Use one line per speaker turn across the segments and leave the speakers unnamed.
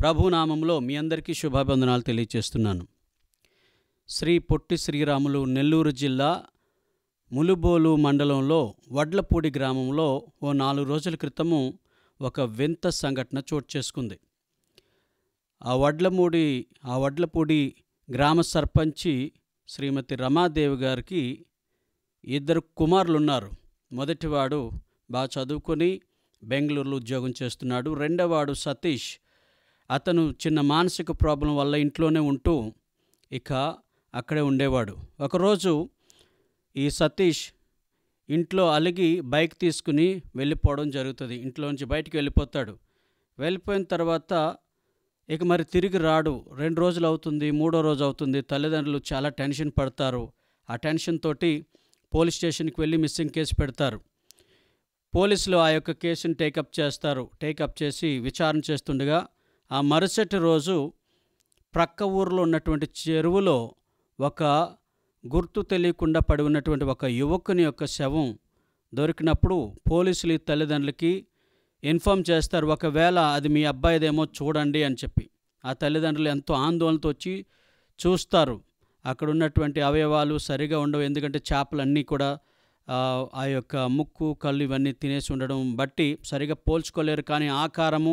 ప్రభునామంలో మీ అందరికీ శుభాభివందనాలు తెలియజేస్తున్నాను శ్రీ పొట్టి శ్రీరాములు నెల్లూరు జిల్లా ములుబోలు మండలంలో వడ్లపూడి గ్రామంలో ఓ నాలుగు రోజుల క్రితము ఒక వింత సంఘటన చోటు చేసుకుంది ఆ వడ్లమూడి ఆ వడ్లపూడి గ్రామ సర్పంచి శ్రీమతి రమాదేవి గారికి ఇద్దరు కుమారులు ఉన్నారు మొదటివాడు బాగా చదువుకొని బెంగళూరులో ఉద్యోగం చేస్తున్నాడు రెండవవాడు సతీష్ అతను చిన్న మానసిక ప్రాబ్లం వల్ల ఇంట్లోనే ఉంటూ ఇక అక్కడే ఉండేవాడు ఒకరోజు ఈ సతీష్ ఇంట్లో అలిగి బైక్ తీసుకుని వెళ్ళిపోవడం జరుగుతుంది ఇంట్లోంచి బయటికి వెళ్ళిపోతాడు వెళ్ళిపోయిన తర్వాత ఇక మరి తిరిగి రాడు రెండు రోజులు అవుతుంది మూడో రోజు అవుతుంది తల్లిదండ్రులు చాలా టెన్షన్ పడతారు ఆ టెన్షన్ తోటి పోలీస్ స్టేషన్కి వెళ్ళి మిస్సింగ్ కేసు పెడతారు పోలీసులు ఆ యొక్క కేసును టేకప్ చేస్తారు టేకప్ చేసి విచారణ చేస్తుండగా ఆ మరుసటి రోజు ప్రక్క ఊరిలో ఉన్నటువంటి చెరువులో ఒక గుర్తు తెలియకుండా పడి ఉన్నటువంటి ఒక యువకుని యొక్క శవం దొరికినప్పుడు పోలీసులు ఈ తల్లిదండ్రులకి ఇన్ఫామ్ చేస్తారు ఒకవేళ అది మీ అబ్బాయిదేమో చూడండి అని చెప్పి ఆ తల్లిదండ్రులు ఎంతో ఆందోళనతో వచ్చి చూస్తారు అక్కడ ఉన్నటువంటి అవయవాలు సరిగా ఉండవు ఎందుకంటే చేపలన్నీ కూడా ఆ యొక్క ముక్కు కళ్ళు ఇవన్నీ తినేసి ఉండడం బట్టి సరిగా పోల్చుకోలేరు కానీ ఆకారము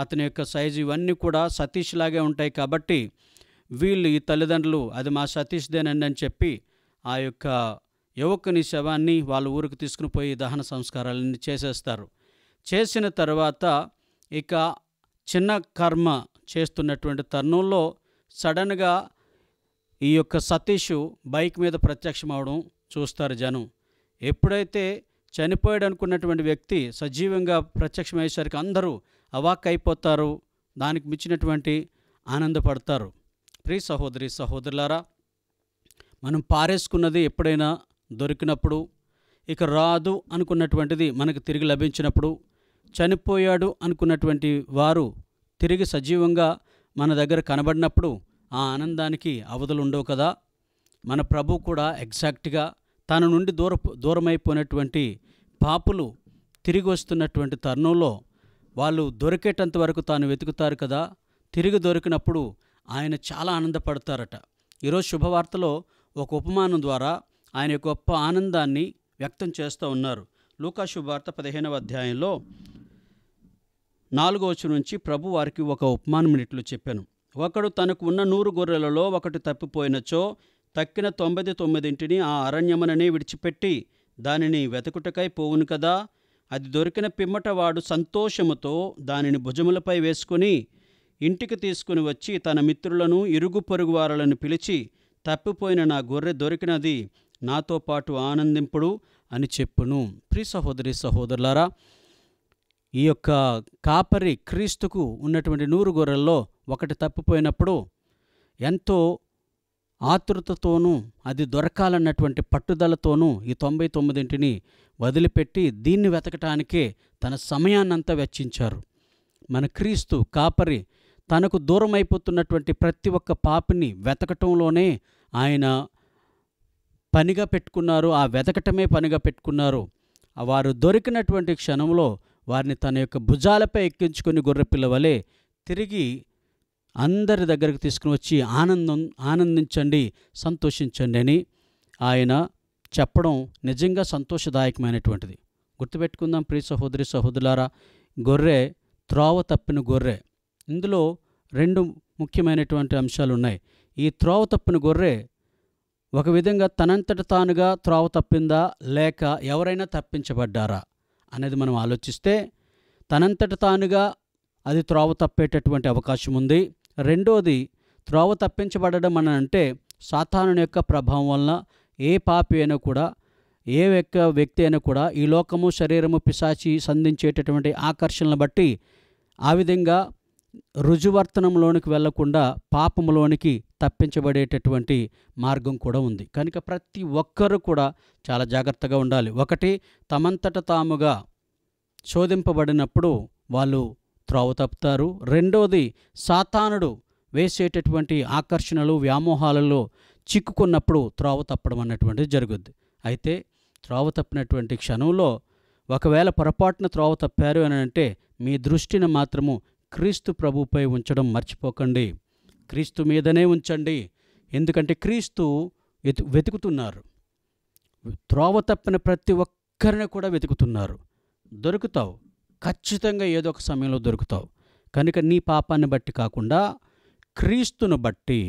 అతని యొక్క సైజు ఇవన్నీ కూడా సతీష్ లాగే ఉంటాయి కాబట్టి వీళ్ళు ఈ తల్లిదండ్రులు అది మా సతీష్దేనండి అని చెప్పి ఆ యొక్క యువకుని శవాన్ని వాళ్ళ ఊరికి తీసుకుని పోయి దహన సంస్కారాలన్నీ చేసేస్తారు చేసిన తర్వాత ఇక చిన్న కర్మ చేస్తున్నటువంటి తరుణంలో సడన్గా ఈ యొక్క సతీష్ బైక్ మీద ప్రత్యక్షం అవడం చూస్తారు జనం ఎప్పుడైతే చనిపోయాడు అనుకున్నటువంటి వ్యక్తి సజీవంగా ప్రత్యక్షమయ్యేసరికి అందరూ అవాక్కైపోతారు దానికి మించినటువంటి ఆనందపడతారు ప్రి సహోదరి సహోదరులారా మనం పారేసుకున్నది ఎప్పుడైనా దొరికినప్పుడు ఇక రాదు అనుకున్నటువంటిది మనకు తిరిగి లభించినప్పుడు చనిపోయాడు అనుకున్నటువంటి వారు తిరిగి సజీవంగా మన దగ్గర కనబడినప్పుడు ఆ ఆనందానికి అవధులు ఉండవు కదా మన ప్రభు కూడా ఎగ్జాక్ట్గా తన నుండి దూర దూరమైపోయినటువంటి పాపులు తిరిగి వస్తున్నటువంటి తరుణంలో వాళ్ళు దొరికేటంత వరకు తాను వెతుకుతారు కదా తిరిగి దొరికినప్పుడు ఆయన చాలా ఆనందపడతారట ఈరోజు శుభవార్తలో ఒక ఉపమానం ద్వారా ఆయన గొప్ప ఆనందాన్ని వ్యక్తం చేస్తూ ఉన్నారు లూకా శుభవార్త పదిహేనవ అధ్యాయంలో నాలుగవచ్చు నుంచి ప్రభు వారికి ఒక ఉపమానం ఇట్లు చెప్పాను ఒకడు తనకు ఉన్న నూరు గొర్రెలలో ఒకటి తప్పిపోయినచో తక్కిన తొంభై తొమ్మిదింటిని ఆ అరణ్యముననే విడిచిపెట్టి దానిని వెతుకుటకై పోవును కదా అది దొరికిన పిమ్మటవాడు సంతోషముతో దానిని భుజములపై వేసుకుని ఇంటికి తీసుకుని వచ్చి తన మిత్రులను ఇరుగు వారలను పిలిచి తప్పిపోయిన నా గొర్రె దొరికినది నాతో పాటు ఆనందింపుడు అని చెప్పును ప్రి సహోదరి సహోదరులారా ఈ యొక్క కాపరి క్రీస్తుకు ఉన్నటువంటి నూరు గొర్రెల్లో ఒకటి తప్పిపోయినప్పుడు ఎంతో ఆతృతతోనూ అది దొరకాలన్నటువంటి పట్టుదలతోనూ ఈ తొంభై తొమ్మిదింటిని వదిలిపెట్టి దీన్ని వెతకటానికే తన సమయాన్నంతా వెచ్చించారు మన క్రీస్తు కాపరి తనకు దూరం అయిపోతున్నటువంటి ప్రతి ఒక్క పాపిని వెతకటంలోనే ఆయన పనిగా పెట్టుకున్నారు ఆ వెతకటమే పనిగా పెట్టుకున్నారు వారు దొరికినటువంటి క్షణంలో వారిని తన యొక్క భుజాలపై ఎక్కించుకుని గొర్రెపిల్లవలే తిరిగి అందరి దగ్గరకు తీసుకుని వచ్చి ఆనందం ఆనందించండి సంతోషించండి అని ఆయన చెప్పడం నిజంగా సంతోషదాయకమైనటువంటిది గుర్తుపెట్టుకుందాం ప్రియ సహోదరి సహోదరులారా గొర్రె త్రోవ తప్పిన గొర్రె ఇందులో రెండు ముఖ్యమైనటువంటి అంశాలు ఉన్నాయి ఈ త్రోవ తప్పిన గొర్రె ఒక విధంగా తనంతట తానుగా త్రోవ తప్పిందా లేక ఎవరైనా తప్పించబడ్డారా అనేది మనం ఆలోచిస్తే తనంతట తానుగా అది త్రోవ తప్పేటటువంటి అవకాశం ఉంది రెండోది త్రోవ తప్పించబడడం అని అంటే సాతాను యొక్క ప్రభావం వలన ఏ పాపి అయినా కూడా ఏ యొక్క వ్యక్తి అయినా కూడా ఈ లోకము శరీరము పిశాచి సంధించేటటువంటి ఆకర్షణలు బట్టి ఆ విధంగా రుజువర్తనంలోనికి వెళ్లకుండా పాపములోనికి తప్పించబడేటటువంటి మార్గం కూడా ఉంది కనుక ప్రతి ఒక్కరూ కూడా చాలా జాగ్రత్తగా ఉండాలి ఒకటి తమంతట తాముగా శోధింపబడినప్పుడు వాళ్ళు త్రోవ తప్పుతారు రెండోది సాతానుడు వేసేటటువంటి ఆకర్షణలు వ్యామోహాలలో చిక్కుకున్నప్పుడు త్రోవ తప్పడం అన్నటువంటిది జరుగుద్ది అయితే త్రోవ తప్పినటువంటి క్షణంలో ఒకవేళ పొరపాటున త్రోవ తప్పారు అని అంటే మీ దృష్టిని మాత్రము క్రీస్తు ప్రభుపై ఉంచడం మర్చిపోకండి క్రీస్తు మీదనే ఉంచండి ఎందుకంటే క్రీస్తు వెతుకుతున్నారు త్రోవ తప్పిన ప్రతి ఒక్కరిని కూడా వెతుకుతున్నారు దొరుకుతావు ఖచ్చితంగా ఏదో ఒక సమయంలో దొరుకుతావు కనుక నీ పాపాన్ని బట్టి కాకుండా క్రీస్తును బట్టి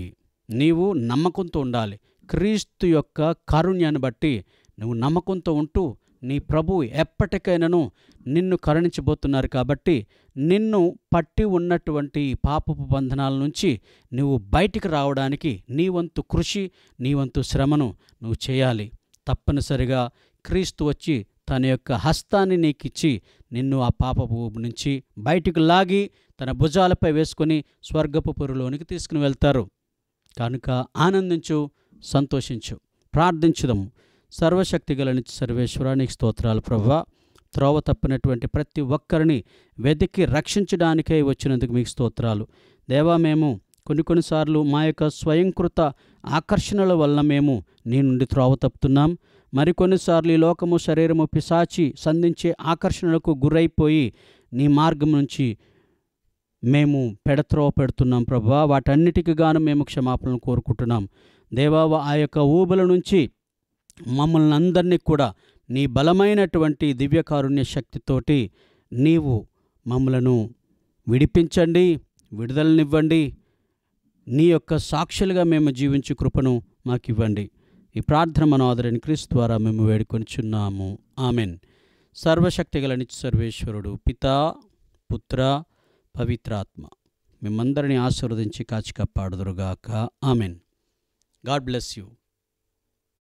నీవు నమ్మకంతో ఉండాలి క్రీస్తు యొక్క కారుణ్యాన్ని బట్టి నువ్వు నమ్మకంతో ఉంటూ నీ ప్రభు ఎప్పటికైనాను నిన్ను కరుణించబోతున్నారు కాబట్టి నిన్ను పట్టి ఉన్నటువంటి పాపపు బంధనాల నుంచి నువ్వు బయటికి రావడానికి నీ వంతు కృషి నీ వంతు శ్రమను నువ్వు చేయాలి తప్పనిసరిగా క్రీస్తు వచ్చి తన యొక్క హస్తాన్ని నీకు ఇచ్చి నిన్ను ఆ పాపపు నుంచి బయటికి లాగి తన భుజాలపై వేసుకొని స్వర్గపు పొరులోనికి తీసుకుని వెళ్తారు కనుక ఆనందించు సంతోషించు ప్రార్థించుదము సర్వశక్తి గల సర్వేశ్వరానికి స్తోత్రాలు ప్రభా త్రోవ తప్పినటువంటి ప్రతి ఒక్కరిని వెతికి రక్షించడానికై వచ్చినందుకు మీకు స్తోత్రాలు దేవా మేము కొన్ని కొన్నిసార్లు మా యొక్క స్వయంకృత ఆకర్షణల వల్ల మేము నీ నుండి త్రోవ తప్పుతున్నాం మరికొన్నిసార్లు ఈ లోకము శరీరము పిశాచి సంధించే ఆకర్షణలకు గురైపోయి నీ మార్గం నుంచి మేము పెడత్రో పెడుతున్నాం ప్రభా వాటన్నిటికీ గాను మేము క్షమాపణలు కోరుకుంటున్నాం దేవా ఆ యొక్క ఊబల నుంచి మమ్మల్ని అందరినీ కూడా నీ బలమైనటువంటి దివ్యకారుణ్య శక్తితోటి నీవు మమ్మలను విడిపించండి విడుదలనివ్వండి నీ యొక్క సాక్షులుగా మేము జీవించే కృపను మాకివ్వండి ఈ ప్రార్థన మనోదరిని క్రీస్ ద్వారా మేము వేడుకొనిచున్నాము ఆమెన్ సర్వశక్తి గల నిత్య సర్వేశ్వరుడు పితా పుత్ర పవిత్రాత్మ మిమ్మందరినీ ఆశీర్వదించి కాచికప్పాడుదురుగాక ఆమెన్ గాడ్ బ్లెస్ యూ